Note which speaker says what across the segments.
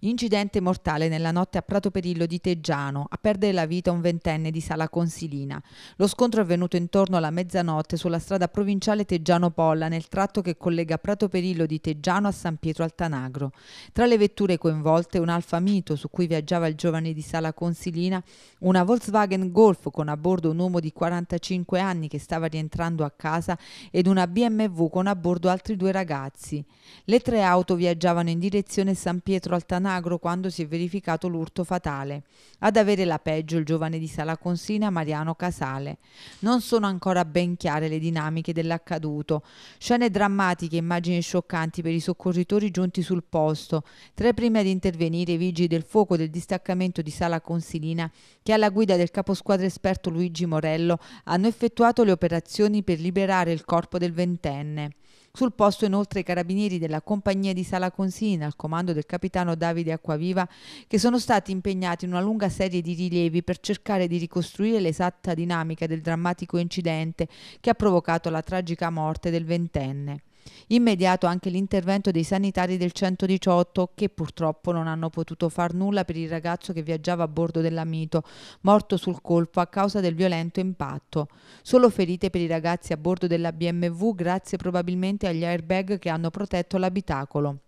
Speaker 1: Incidente mortale nella notte a Prato Perillo di Teggiano, a perdere la vita un ventenne di Sala Consilina. Lo scontro è avvenuto intorno alla mezzanotte sulla strada provinciale Teggiano Polla, nel tratto che collega Prato Perillo di Teggiano a San Pietro Altanagro. Tra le vetture coinvolte un Alfa Mito su cui viaggiava il giovane di Sala Consilina, una Volkswagen Golf con a bordo un uomo di 45 anni che stava rientrando a casa ed una BMW con a bordo altri due ragazzi. Le tre auto viaggiavano in direzione San Pietro Altanagro Sanagro quando si è verificato l'urto fatale. Ad avere la peggio il giovane di Sala Consina Mariano Casale. Non sono ancora ben chiare le dinamiche dell'accaduto. Scene drammatiche, immagini scioccanti per i soccorritori giunti sul posto. Tra i primi ad intervenire i vigili del fuoco del distaccamento di Sala Consilina che alla guida del caposquadra esperto Luigi Morello hanno effettuato le operazioni per liberare il corpo del ventenne. Sul posto inoltre i carabinieri della compagnia di Sala Consina al comando del capitano Davide Acquaviva che sono stati impegnati in una lunga serie di rilievi per cercare di ricostruire l'esatta dinamica del drammatico incidente che ha provocato la tragica morte del ventenne. Immediato anche l'intervento dei sanitari del 118 che purtroppo non hanno potuto far nulla per il ragazzo che viaggiava a bordo dell'Amito, morto sul colpo a causa del violento impatto. Solo ferite per i ragazzi a bordo della BMW grazie probabilmente agli airbag che hanno protetto l'abitacolo.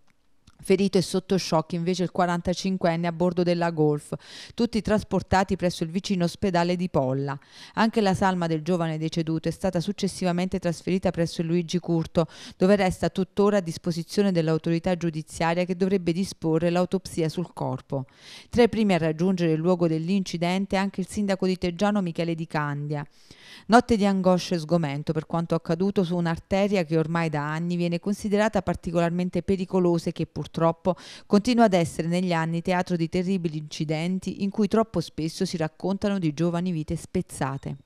Speaker 1: Ferito e sotto shock invece il 45enne a bordo della Golf, tutti trasportati presso il vicino ospedale di Polla. Anche la salma del giovane deceduto è stata successivamente trasferita presso il Luigi Curto, dove resta tuttora a disposizione dell'autorità giudiziaria che dovrebbe disporre l'autopsia sul corpo. Tra i primi a raggiungere il luogo dell'incidente è anche il sindaco di Teggiano Michele Di Candia. Notte di angoscia e sgomento per quanto accaduto su un'arteria che ormai da anni viene considerata particolarmente pericolosa e che purtroppo purtroppo, continua ad essere negli anni teatro di terribili incidenti in cui troppo spesso si raccontano di giovani vite spezzate.